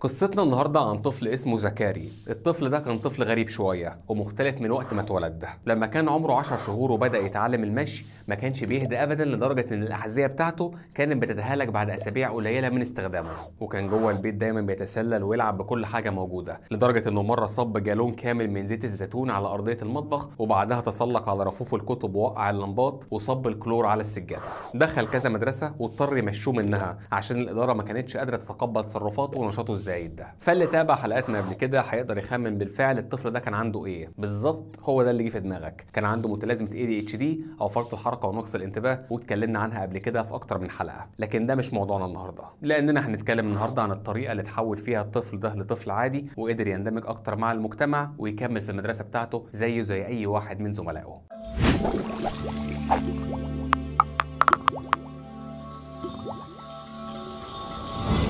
قصتنا النهاردة عن طفل اسمه زكاري الطفل ده كان طفل غريب شوية ومختلف من وقت ما اتولد لما كان عمره 10 شهور وبدأ يتعلم المشي ما كانش بيهدى أبدا لدرجة إن الأحذية بتاعته كانت بتتهالك بعد أسابيع قليلة من استخدامه وكان جوه البيت دايما بيتسلل ويلعب بكل حاجة موجودة لدرجة إنه مرة صب جالون كامل من زيت الزيتون على أرضية المطبخ وبعدها تسلق على رفوف الكتب ووقع اللمبات وصب الكلور على السجادة دخل كذا مدرسة واضطر يمشوه منها عشان الإدارة ما كانتش قادرة تتقبل تصرفاته ونشاطه الزايد ده فاللي تابع حلقاتنا قبل كده هيقدر يخمن بالفعل الطفل ده كان عنده ايه بالظبط هو ده اللي جه في دماغك كان عنده متلازمه اي دي اتش دي او فرط الحركه ونقص الانتباه واتكلمنا عنها قبل كده في اكتر من حلقه لكن ده مش موضوعنا النهارده لاننا هنتكلم النهارده عن الطريقه اللي تحول فيها الطفل ده لطفل عادي وقدر يندمج اكتر مع المجتمع ويكمل في المدرسه بتاعته زيه زي اي واحد من زملائه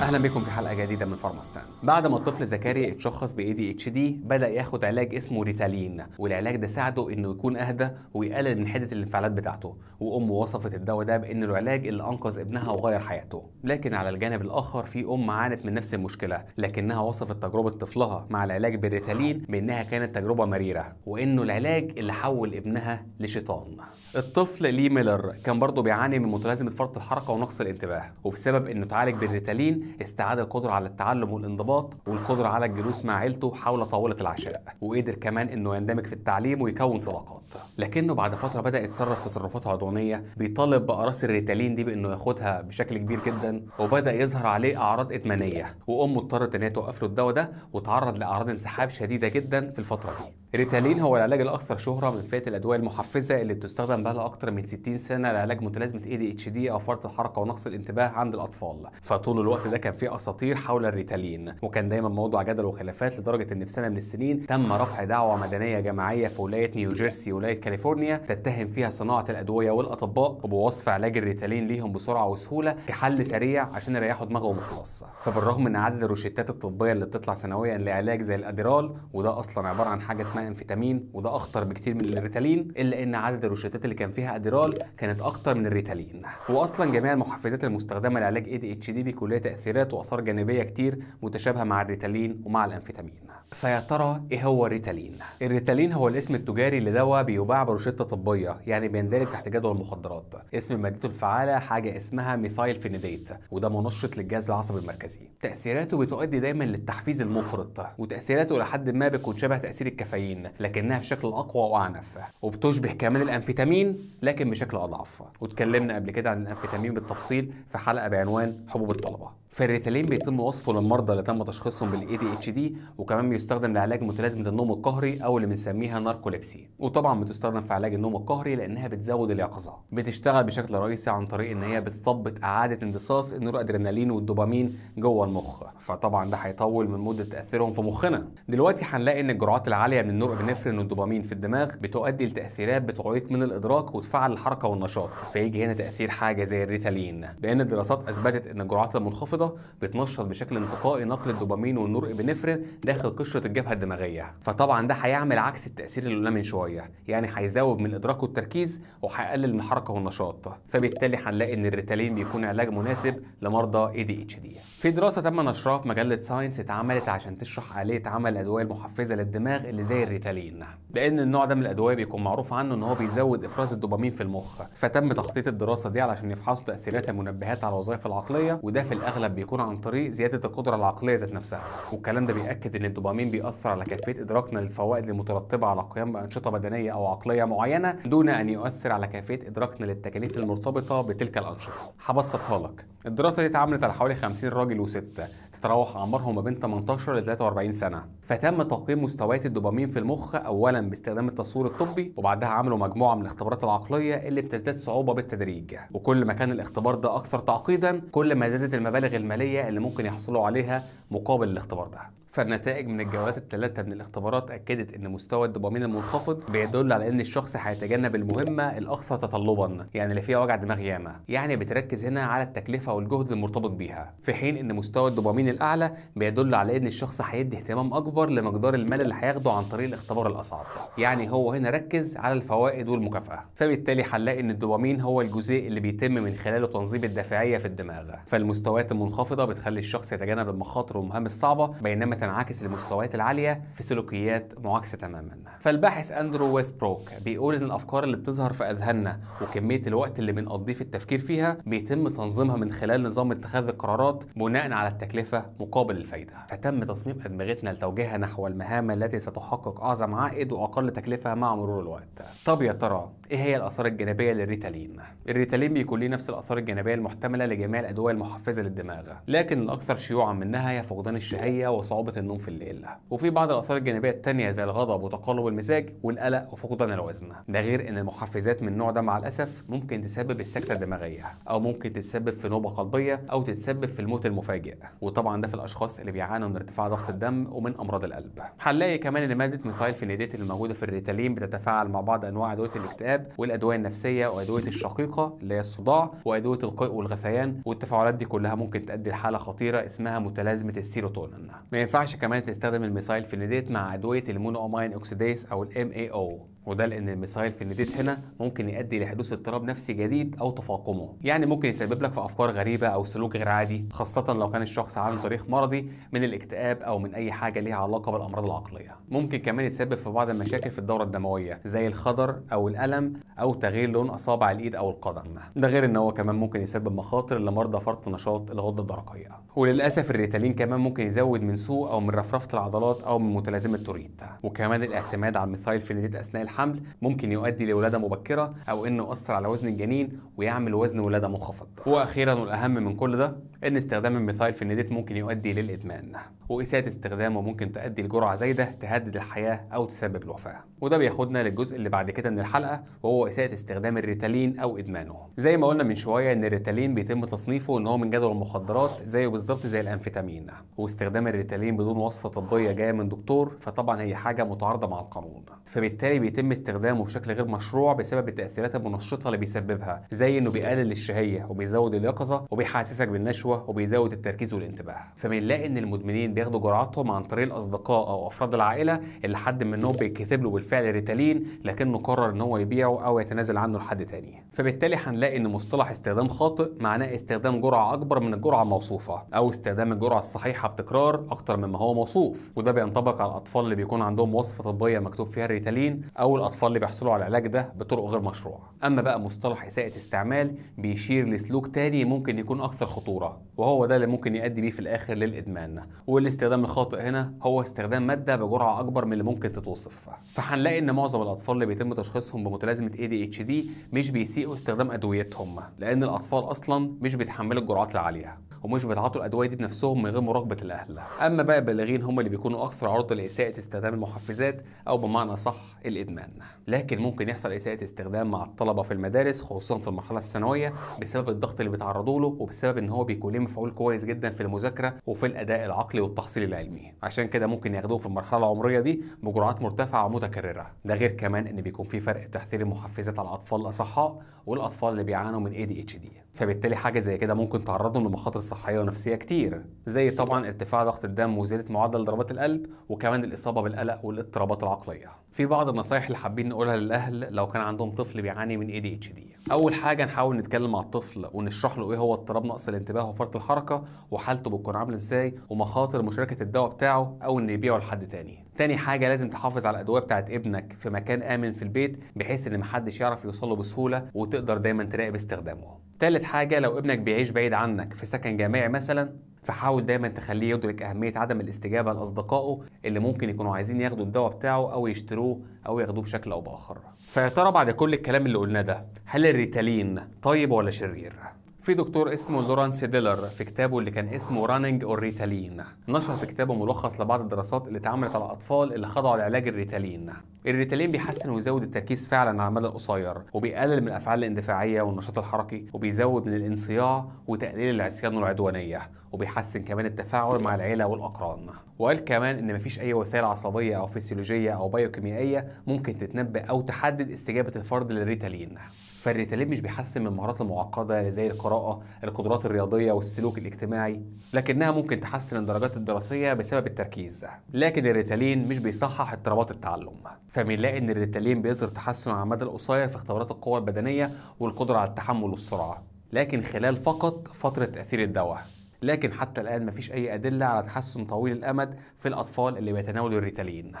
اهلا بكم في حلقه جديده من فارماستان بعد ما الطفل زكريا اتشخص ب ADHD بدا ياخد علاج اسمه ريتالين والعلاج ده ساعده انه يكون اهدى ويقلل من حده الانفعالات بتاعته وامه وصفت الدواء ده بانه العلاج اللي انقذ ابنها وغير حياته لكن على الجانب الاخر في ام عانت من نفس المشكله لكنها وصفت تجربه طفلها مع العلاج بالريتالين بانها كانت تجربه مريره وانه العلاج اللي حول ابنها لشيطان الطفل لي ميلر كان برضه بيعاني من متلازمه فرط الحركه ونقص الانتباه وبسبب انه اتعالج بالريتالين استعاد القدرة على التعلم والانضباط والقدرة على الجلوس مع عيلته حول طاولة العشاء وقدر كمان انه يندمج في التعليم ويكون صداقات لكنه بعد فترة بدأ يتصرف تصرفات عدوانية بيطالب بأقراص الريتالين دي بانه ياخدها بشكل كبير جدا وبدأ يظهر عليه أعراض إدمانية وأمه اضطرت ان هي توقف له الدواء ده وتعرض لأعراض انسحاب شديدة جدا في الفترة دي ريتالين هو العلاج الاكثر شهره من فئه الادويه المحفزه اللي بتستخدم بقى لها من 60 سنه لعلاج متلازمه اي دي اتش دي او فرط الحركه ونقص الانتباه عند الاطفال فطول الوقت ده كان في اساطير حول الريتالين وكان دايما موضوع جدل وخلافات لدرجه ان في سنه من السنين تم رفع دعوه مدنيه جماعيه في ولايه نيوجيرسي ولايه كاليفورنيا تتهم فيها صناعه الادويه والاطباء بوصف علاج الريتالين ليهم بسرعه وسهوله كحل سريع عشان يريحوا دماغهم وخلاص فبالرغم ان عدد الروشتات الطبيه اللي بتطلع سنويا لعلاج زي الادرال وده اصلا عباره عن حاجه اسمها اسمها انفيتامين وده اخطر بكتير من الريتالين الا ان عدد الروشتات اللي كان فيها ادرال كانت اكتر من الريتالين واصلا جميع المحفزات المستخدمه لعلاج اي دي اتش دي بيكون لها تاثيرات واثار جانبيه كتير متشابهه مع الريتالين ومع الانفيتامين فيا ترى ايه هو الريتالين الريتالين هو الاسم التجاري لدواء بيباع بروشته طبيه يعني بيندرج تحت جدول المخدرات اسم مادته الفعاله حاجه اسمها ميثايل فينيديت وده منشط للجهاز العصبي المركزي تاثيراته بتؤدي دايما للتحفيز المفرط وتاثيراته لحد ما بيكون شبه تاثير الكافيين الأمفيتامين لكنها في شكل اقوى واعنف وبتشبه كمان الامفيتامين لكن بشكل اضعف واتكلمنا قبل كده عن الامفيتامين بالتفصيل في حلقه بعنوان حبوب الطلبه فالريتالين بيتم وصفه للمرضى اللي تم تشخيصهم بالاي دي اتش دي وكمان بيستخدم لعلاج متلازمه النوم القهري او اللي بنسميها ناركوليبسي وطبعا بتستخدم في علاج النوم القهري لانها بتزود اليقظه بتشتغل بشكل رئيسي عن طريق ان هي بتثبط اعاده امتصاص النور ادرينالين والدوبامين جوه المخ فطبعا ده هيطول من مده تاثيرهم في مخنا دلوقتي هنلاقي ان الجرعات العاليه من النور ادرينالين والدوبامين في الدماغ بتؤدي لتاثيرات بتعيق من الادراك وتفعل الحركه والنشاط فيجي هنا تاثير حاجه زي الريتالين بان الدراسات اثبتت ان الجرعات المنخفضه المنخفضه بتنشط بشكل انتقائي نقل الدوبامين والنورابنفرين داخل قشره الجبهه الدماغيه فطبعا ده هيعمل عكس التاثير اللي قلنا من شويه يعني هيزود من الادراك والتركيز وهيقلل من الحركه والنشاط فبالتالي هنلاقي ان الريتالين بيكون علاج مناسب لمرضى اي دي اتش دي في دراسه تم نشرها في مجله ساينس اتعملت عشان تشرح آلية عمل الادويه المحفزه للدماغ اللي زي الريتالين لان النوع ده من الادويه بيكون معروف عنه ان هو بيزود افراز الدوبامين في المخ فتم تخطيط الدراسه دي علشان يفحصوا تاثيرات المنبهات على الوظائف العقليه وده في الاغلب الاغلب بيكون عن طريق زياده القدره العقليه ذات نفسها والكلام ده بياكد ان الدوبامين بيأثر على كيفيه ادراكنا للفوائد المترتبه على القيام بانشطه بدنيه او عقليه معينه دون ان يؤثر على كيفيه ادراكنا للتكاليف المرتبطه بتلك الانشطه هبسطها لك الدراسه دي اتعملت على حوالي 50 راجل وست تتراوح اعمارهم ما بين 18 ل 43 سنه فتم تقييم مستويات الدوبامين في المخ اولا باستخدام التصوير الطبي وبعدها عملوا مجموعه من الاختبارات العقليه اللي بتزداد صعوبه بالتدريج وكل ما كان الاختبار ده اكثر تعقيدا كل ما زادت المبالغ الماليه اللي ممكن يحصلوا عليها مقابل الاختبار ده فالنتائج من الجولات الثلاثة من الاختبارات أكدت أن مستوى الدوبامين المنخفض بيدل على أن الشخص هيتجنب المهمة الأكثر تطلبا يعني اللي فيها وجع دماغ ياما يعني بتركز هنا على التكلفة والجهد المرتبط بيها في حين أن مستوى الدوبامين الأعلى بيدل على أن الشخص هيدي اهتمام أكبر لمقدار المال اللي هياخده عن طريق الاختبار الأصعب يعني هو هنا ركز على الفوائد والمكافأة فبالتالي هنلاقي أن الدوبامين هو الجزيء اللي بيتم من خلاله تنظيم الدافعية في الدماغ فالمستويات المنخفضة بتخلي الشخص يتجنب المخاطر والمهام الصعبة بينما تنعكس المستويات العالية في سلوكيات معاكسة تماما فالباحث أندرو ويسبروك بيقول إن الأفكار اللي بتظهر في أذهاننا وكمية الوقت اللي بنقضيه في التفكير فيها بيتم تنظيمها من خلال نظام اتخاذ القرارات بناء على التكلفة مقابل الفايدة فتم تصميم أدمغتنا لتوجيهها نحو المهام التي ستحقق أعظم عائد وأقل تكلفة مع مرور الوقت طب يا ترى إيه هي الآثار الجانبية للريتالين؟ الريتالين بيكون ليه نفس الآثار الجانبية المحتملة لجميع الأدوية المحفزة للدماغ لكن الأكثر شيوعا منها هي فقدان الشهية وصعوبة صعوبة النوم في الليل وفي بعض الآثار الجانبية التانية زي الغضب وتقلب المزاج والقلق وفقدان الوزن ده غير إن المحفزات من النوع ده مع الأسف ممكن تسبب السكتة الدماغية أو ممكن تتسبب في نوبة قلبية أو تتسبب في الموت المفاجئ وطبعا ده في الأشخاص اللي بيعانوا من ارتفاع ضغط الدم ومن أمراض القلب هنلاقي كمان إن مادة ميثايل فينيديت موجوده في الريتالين بتتفاعل مع بعض أنواع أدوية الاكتئاب والأدوية النفسية وأدوية الشقيقة اللي هي الصداع وأدوية القيء والغثيان والتفاعلات دي كلها ممكن تؤدي لحالة خطيرة اسمها متلازمة السيروتونين ما ينفعش كمان تستخدم الميثايل فينيديت مع ادويه المونو امين اوكسيديز او الام اي او وده لان الميثايل فينيديت هنا ممكن يؤدي لحدوث اضطراب نفسي جديد او تفاقمه يعني ممكن يسبب لك في افكار غريبه او سلوك غير عادي خاصه لو كان الشخص عنده تاريخ مرضي من الاكتئاب او من اي حاجه ليها علاقه بالامراض العقليه ممكن كمان يتسبب في بعض المشاكل في الدوره الدمويه زي الخضر او الالم او تغيير لون اصابع الايد او القدم ده غير ان هو كمان ممكن يسبب مخاطر لمرضى فرط نشاط الغده الدرقيه وللاسف الريتالين كمان ممكن يزود من سوء او من رفرفه العضلات او من متلازمه توريت وكمان الاعتماد على الميثايل فينيديت اثناء الحالة الحمل ممكن يؤدي لولاده مبكره او انه يؤثر على وزن الجنين ويعمل وزن ولاده منخفض واخيرا والاهم من كل ده ان استخدام الميثايل النيديت ممكن يؤدي للادمان واساءه استخدامه ممكن تؤدي لجرعه زايده تهدد الحياه او تسبب الوفاه وده بياخدنا للجزء اللي بعد كده من الحلقه وهو اساءه استخدام الريتالين او ادمانه زي ما قلنا من شويه ان الريتالين بيتم تصنيفه ان هو من جدول المخدرات زيه بالظبط زي الانفيتامين واستخدام الريتالين بدون وصفه طبيه جايه من دكتور فطبعا هي حاجه متعارضه مع القانون فبالتالي بيتم بيتم استخدامه بشكل غير مشروع بسبب التأثيرات المنشطة اللي بيسببها زي إنه بيقلل الشهية وبيزود اليقظة وبيحسسك بالنشوة وبيزود التركيز والانتباه فبنلاقي إن المدمنين بياخدوا جرعاتهم عن طريق الأصدقاء أو أفراد العائلة اللي حد منهم بيتكتب له بالفعل ريتالين لكنه قرر إن هو يبيعه أو يتنازل عنه لحد تاني فبالتالي هنلاقي إن مصطلح استخدام خاطئ معناه استخدام جرعة أكبر من الجرعة الموصوفة أو استخدام الجرعة الصحيحة بتكرار أكتر مما هو موصوف وده بينطبق على الأطفال اللي بيكون عندهم وصفة طبية مكتوب فيها الريتالين أو او الاطفال اللي بيحصلوا على العلاج ده بطرق غير مشروعه اما بقى مصطلح اساءه استعمال بيشير لسلوك تاني ممكن يكون اكثر خطوره وهو ده اللي ممكن يؤدي بيه في الاخر للادمان والاستخدام الخاطئ هنا هو استخدام ماده بجرعه اكبر من اللي ممكن تتوصف فهنلاقي ان معظم الاطفال اللي بيتم تشخيصهم بمتلازمه ADHD مش بيسيئوا استخدام ادويتهم لان الاطفال اصلا مش بيتحملوا الجرعات العاليه ومش بيتعاطوا الادويه دي بنفسهم من غير مراقبه الاهل اما بقى البالغين هم اللي بيكونوا اكثر عرضه لاساءه استخدام المحفزات او بمعنى صح الادمان لكن ممكن يحصل اساءه استخدام مع الطلبه في المدارس خصوصا في المرحله الثانويه بسبب الضغط اللي بيتعرضوا له وبسبب ان هو بيكون ليه مفعول كويس جدا في المذاكره وفي الاداء العقلي والتحصيل العلمي عشان كده ممكن ياخدوه في المرحله العمريه دي بجرعات مرتفعه ومتكرره ده غير كمان ان بيكون في فرق تحثير المحفزات على الاطفال الاصحاء والاطفال اللي بيعانوا من دي فبالتالي حاجه زي كده ممكن تعرضهم لمخاطر صحية ونفسية كتير زي طبعا ارتفاع ضغط الدم وزيادة معدل ضربات القلب وكمان الإصابة بالقلق والاضطرابات العقلية في بعض النصايح اللي حابين نقولها للأهل لو كان عندهم طفل بيعاني من ADHD أول حاجة نحاول نتكلم مع الطفل ونشرح له إيه هو اضطراب نقص الانتباه وفرط الحركة وحالته بتكون عاملة إزاي ومخاطر مشاركة الدواء بتاعه أو إنه يبيعه لحد تاني تاني حاجه لازم تحافظ على الادويه بتاعت ابنك في مكان امن في البيت بحيث ان محدش يعرف يوصله بسهوله وتقدر دايما تراقب استخدامه تالت حاجه لو ابنك بيعيش بعيد عنك في سكن جامعي مثلا فحاول دايما تخليه يدرك اهميه عدم الاستجابه لاصدقائه اللي ممكن يكونوا عايزين ياخدوا الدواء بتاعه او يشتروه او ياخدوه بشكل او باخر فيا ترى بعد كل الكلام اللي قلناه ده هل الريتالين طيب ولا شرير في دكتور اسمه لورانس ديلر في كتابه اللي كان اسمه رانينج اور ريتالين نشر في كتابه ملخص لبعض الدراسات اللي اتعملت على الاطفال اللي خضعوا لعلاج الريتالين الريتالين بيحسن ويزود التركيز فعلا على المدى القصير وبيقلل من الافعال الاندفاعيه والنشاط الحركي وبيزود من الانصياع وتقليل العصيان والعدوانيه وبيحسن كمان التفاعل مع العيله والاقران وقال كمان ان مفيش اي وسائل عصبيه او فسيولوجيه او بيوكيميائيه ممكن تتنبأ او تحدد استجابه الفرد للريتالين فالريتالين مش بيحسن من المهارات المعقده زي القراءه القدرات الرياضيه والسلوك الاجتماعي لكنها ممكن تحسن الدرجات الدراسيه بسبب التركيز لكن الريتالين مش بيصحح اضطرابات التعلم فبنلاقي ان الريتالين بيظهر تحسن على المدى القصير في اختبارات القوه البدنيه والقدره على التحمل والسرعه لكن خلال فقط فتره تاثير الدواء لكن حتى الان مفيش اي ادله على تحسن طويل الامد في الاطفال اللي بيتناولوا الريتالين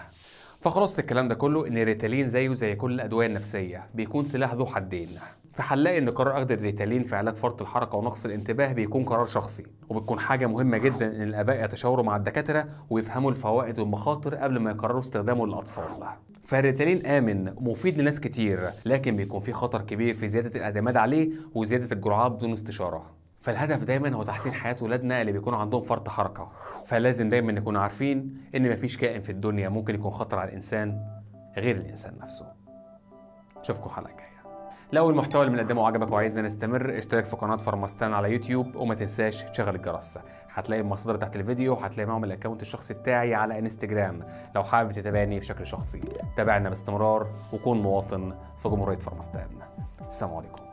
فخلاصة الكلام ده كله ان الريتالين زيه زي كل الادويه النفسيه بيكون سلاح ذو حدين فهنلاقي ان قرار اخذ الريتالين في علاج فرط الحركه ونقص الانتباه بيكون قرار شخصي وبتكون حاجه مهمه جدا ان الاباء يتشاوروا مع الدكاتره ويفهموا الفوائد والمخاطر قبل ما يقرروا استخدامه للاطفال فالريتالين امن مفيد لناس كتير لكن بيكون فيه خطر كبير في زياده الاعتماد عليه وزياده الجرعات بدون استشاره فالهدف دايما هو تحسين حياه ولادنا اللي بيكون عندهم فرط حركه فلازم دايما نكون عارفين ان مفيش كائن في الدنيا ممكن يكون خطر على الانسان غير الانسان نفسه اشوفكم حلقه جايه لو المحتوى اللي بنقدمه عجبك وعايزنا نستمر اشترك في قناه فارماستان على يوتيوب وما تنساش تشغل الجرس هتلاقي المصادر تحت الفيديو وهتلاقي معاهم الاكونت الشخصي بتاعي على انستجرام لو حابب تتابعني بشكل شخصي تابعنا باستمرار وكون مواطن في جمهوريه فارماستان السلام عليكم